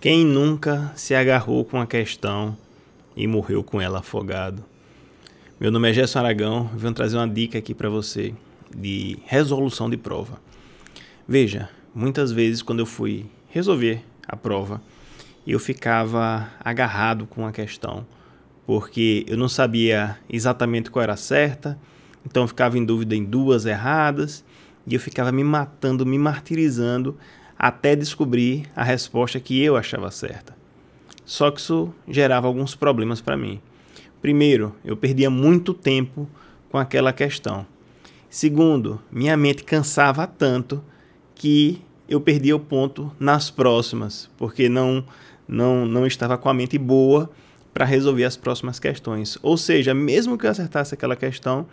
Quem nunca se agarrou com a questão e morreu com ela afogado? Meu nome é Gerson Aragão, venho trazer uma dica aqui para você de resolução de prova. Veja, muitas vezes quando eu fui resolver a prova, eu ficava agarrado com a questão, porque eu não sabia exatamente qual era a certa, então eu ficava em dúvida em duas erradas, e eu ficava me matando, me martirizando até descobrir a resposta que eu achava certa. Só que isso gerava alguns problemas para mim. Primeiro, eu perdia muito tempo com aquela questão. Segundo, minha mente cansava tanto que eu perdia o ponto nas próximas, porque não não não estava com a mente boa para resolver as próximas questões. Ou seja, mesmo que eu acertasse aquela questão,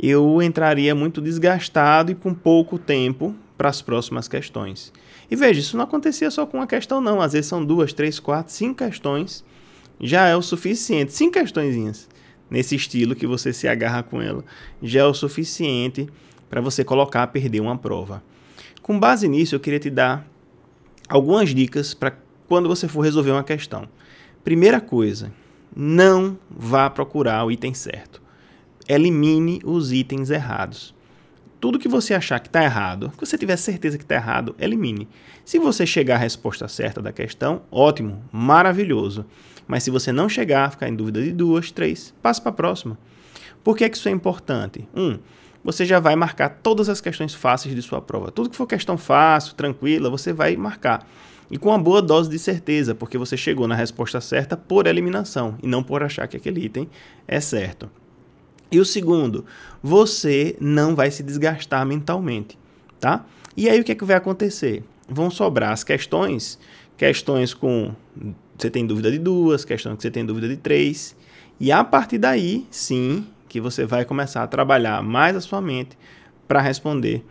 eu entraria muito desgastado e com pouco tempo para as próximas questões. E veja, isso não acontecia só com uma questão, não. Às vezes são duas, três, quatro, cinco questões. Já é o suficiente. Cinco questõezinhas nesse estilo que você se agarra com ela. Já é o suficiente para você colocar a perder uma prova. Com base nisso, eu queria te dar algumas dicas para quando você for resolver uma questão. Primeira coisa, não vá procurar o item certo elimine os itens errados. Tudo que você achar que está errado, que você tiver certeza que está errado, elimine. Se você chegar à resposta certa da questão, ótimo, maravilhoso. Mas se você não chegar, ficar em dúvida de duas, três, passe para a próxima. Por que, é que isso é importante? Um, você já vai marcar todas as questões fáceis de sua prova. Tudo que for questão fácil, tranquila, você vai marcar. E com uma boa dose de certeza, porque você chegou na resposta certa por eliminação e não por achar que aquele item é certo. E o segundo, você não vai se desgastar mentalmente, tá? E aí o que é que vai acontecer? Vão sobrar as questões, questões com você tem dúvida de duas, questões que você tem dúvida de três, e a partir daí, sim, que você vai começar a trabalhar mais a sua mente para responder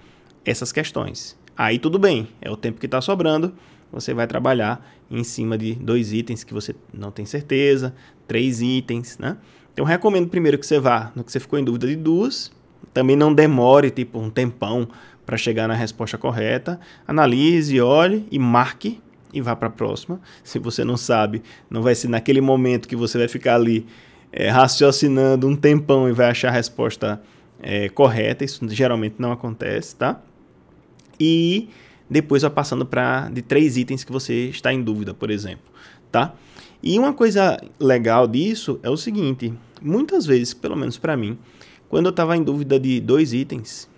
essas questões. Aí tudo bem, é o tempo que está sobrando, você vai trabalhar em cima de dois itens que você não tem certeza, três itens, né? Então recomendo primeiro que você vá no que você ficou em dúvida de duas. Também não demore tipo um tempão para chegar na resposta correta. Analise, olhe e marque e vá para a próxima. Se você não sabe, não vai ser naquele momento que você vai ficar ali é, raciocinando um tempão e vai achar a resposta é, correta. Isso geralmente não acontece, tá? E depois vai passando para de três itens que você está em dúvida, por exemplo, tá? E uma coisa legal disso é o seguinte: muitas vezes, pelo menos para mim, quando eu estava em dúvida de dois itens,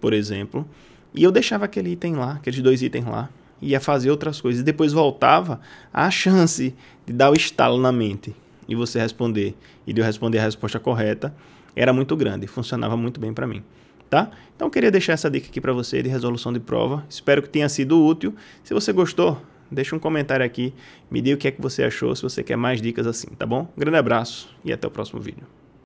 por exemplo, e eu deixava aquele item lá, aqueles dois itens lá, ia fazer outras coisas, e depois voltava, a chance de dar o estalo na mente e você responder, e de eu responder a resposta correta, era muito grande, funcionava muito bem para mim. Tá? Então queria deixar essa dica aqui para você de resolução de prova. Espero que tenha sido útil. Se você gostou, Deixa um comentário aqui, me diga o que é que você achou, se você quer mais dicas assim, tá bom? Um grande abraço e até o próximo vídeo.